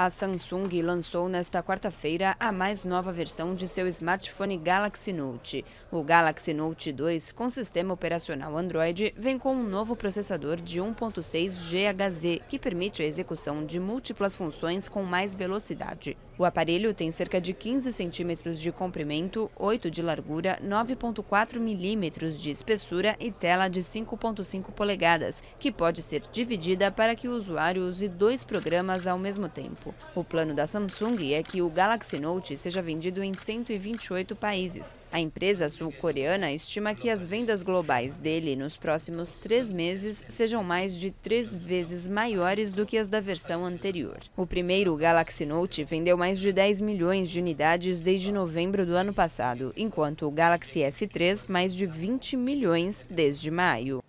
A Samsung lançou nesta quarta-feira a mais nova versão de seu smartphone Galaxy Note. O Galaxy Note 2, com sistema operacional Android, vem com um novo processador de 1.6 GHz, que permite a execução de múltiplas funções com mais velocidade. O aparelho tem cerca de 15 centímetros de comprimento, 8 de largura, 9.4 milímetros de espessura e tela de 5.5 polegadas, que pode ser dividida para que o usuário use dois programas ao mesmo tempo. O plano da Samsung é que o Galaxy Note seja vendido em 128 países. A empresa sul-coreana estima que as vendas globais dele nos próximos três meses sejam mais de três vezes maiores do que as da versão anterior. O primeiro Galaxy Note vendeu mais de 10 milhões de unidades desde novembro do ano passado, enquanto o Galaxy S3 mais de 20 milhões desde maio.